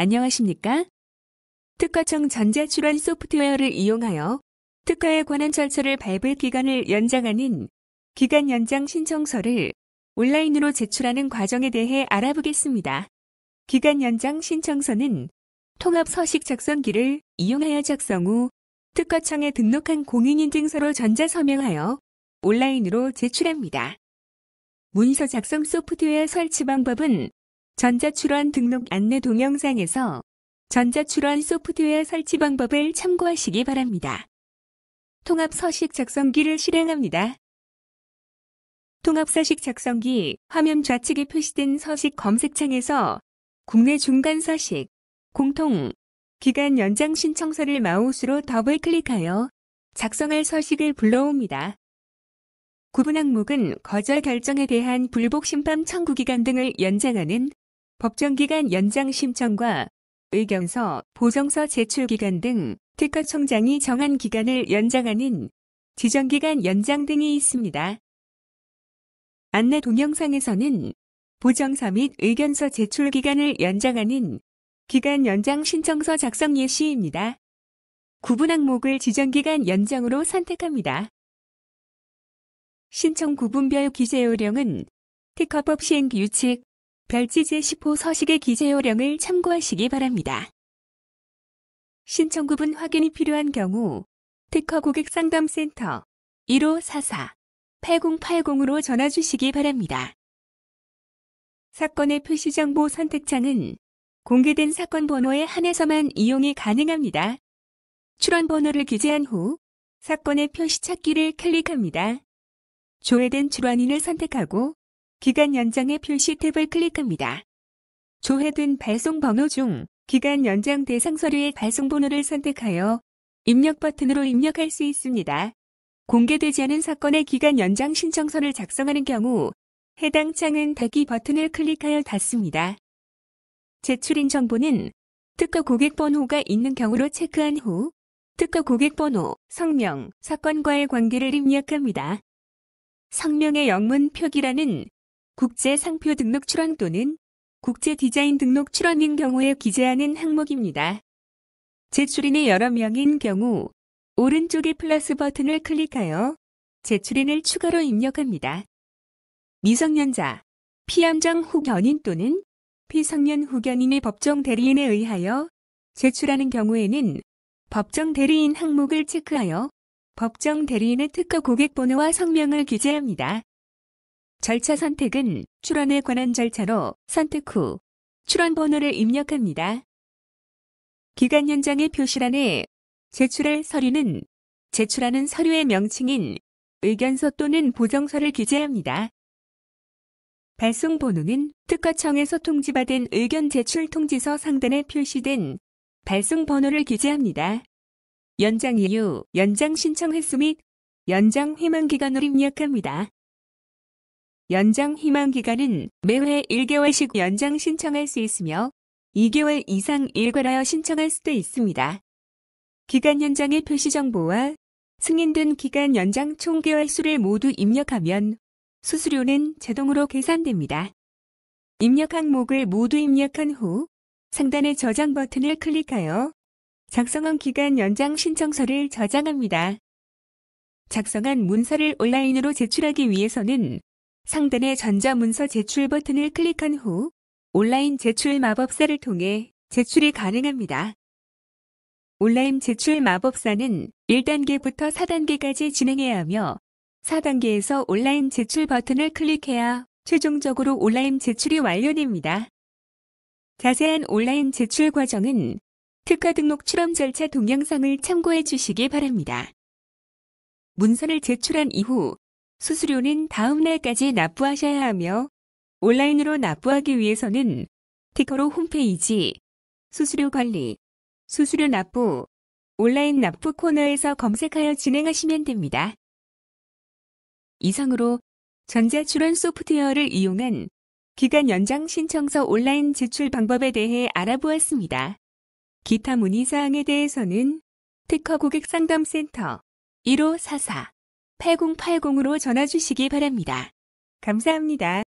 안녕하십니까? 특허청 전자출원 소프트웨어를 이용하여 특허에 관한 절차를 밟을 기간을 연장하는 기간 연장 신청서를 온라인으로 제출하는 과정에 대해 알아보겠습니다. 기간 연장 신청서는 통합 서식 작성기를 이용하여 작성 후 특허청에 등록한 공인인증서로 전자서명하여 온라인으로 제출합니다. 문서 작성 소프트웨어 설치 방법은 전자출원 등록 안내 동영상에서 전자출원 소프트웨어 설치 방법을 참고하시기 바랍니다. 통합 서식 작성기를 실행합니다. 통합 서식 작성기 화면 좌측에 표시된 서식 검색창에서 국내 중간 서식, 공통, 기간 연장 신청서를 마우스로 더블 클릭하여 작성할 서식을 불러옵니다. 구분 항목은 거절 결정에 대한 불복 심판 청구 기간 등을 연장하는 법정기간 연장 심청과 의견서, 보정서 제출 기간 등 특허청장이 정한 기간을 연장하는 지정기간 연장 등이 있습니다. 안내 동영상에서는 보정서 및 의견서 제출 기간을 연장하는 기간 연장 신청서 작성 예시입니다. 구분 항목을 지정기간 연장으로 선택합니다. 신청 구분별 기재 요령은 특허법 시행 규칙, 별지 제10호 서식의 기재요령을 참고하시기 바랍니다. 신청구분 확인이 필요한 경우 특허 고객 상담센터 1544-8080으로 전화 주시기 바랍니다. 사건의 표시정보 선택창은 공개된 사건 번호에 한해서만 이용이 가능합니다. 출원 번호를 기재한 후 사건의 표시 찾기를 클릭합니다. 조회된 출원인을 선택하고 기간 연장의 표시 탭을 클릭합니다. 조회된 발송 번호 중 기간 연장 대상 서류의 발송 번호를 선택하여 입력 버튼으로 입력할 수 있습니다. 공개되지 않은 사건의 기간 연장 신청서를 작성하는 경우 해당 창은 대기 버튼을 클릭하여 닫습니다. 제출인 정보는 특허 고객 번호가 있는 경우로 체크한 후 특허 고객 번호, 성명, 사건과의 관계를 입력합니다. 성명의 영문 표기라는 국제 상표 등록 출원 또는 국제 디자인 등록 출원인 경우에 기재하는 항목입니다. 제출인의 여러 명인 경우 오른쪽의 플러스 버튼을 클릭하여 제출인을 추가로 입력합니다. 미성년자, 피암정 후견인 또는 피성년 후견인의 법정 대리인에 의하여 제출하는 경우에는 법정 대리인 항목을 체크하여 법정 대리인의 특허 고객번호와 성명을 기재합니다. 절차 선택은 출원에 관한 절차로 선택 후 출원 번호를 입력합니다. 기간 연장의 표시란에 제출할 서류는 제출하는 서류의 명칭인 의견서 또는 보정서를 기재합니다. 발송 번호는 특허청에서 통지받은 의견 제출 통지서 상단에 표시된 발송 번호를 기재합니다. 연장 이유, 연장 신청 횟수 및 연장 회망 기간을 입력합니다. 연장 희망 기간은 매회 1개월씩 연장 신청할 수 있으며 2개월 이상 일괄하여 신청할 수도 있습니다. 기간 연장의 표시 정보와 승인된 기간 연장 총 개월 수를 모두 입력하면 수수료는 자동으로 계산됩니다. 입력 항목을 모두 입력한 후 상단의 저장 버튼을 클릭하여 작성한 기간 연장 신청서를 저장합니다. 작성한 문서를 온라인으로 제출하기 위해서는 상단의 전자문서 제출 버튼을 클릭한 후 온라인 제출 마법사를 통해 제출이 가능합니다. 온라인 제출 마법사는 1단계부터 4단계까지 진행해야 하며 4단계에서 온라인 제출 버튼을 클릭해야 최종적으로 온라인 제출이 완료됩니다. 자세한 온라인 제출 과정은 특화 등록 출원 절차 동영상을 참고해 주시기 바랍니다. 문서를 제출한 이후 수수료는 다음 날까지 납부하셔야 하며 온라인으로 납부하기 위해서는 티커로 홈페이지 수수료 관리, 수수료 납부, 온라인 납부 코너에서 검색하여 진행하시면 됩니다. 이상으로 전자출원 소프트웨어를 이용한 기간 연장 신청서 온라인 제출 방법에 대해 알아보았습니다. 기타 문의사항에 대해서는 특허 고객상담센터 1544 8080으로 전화 주시기 바랍니다. 감사합니다.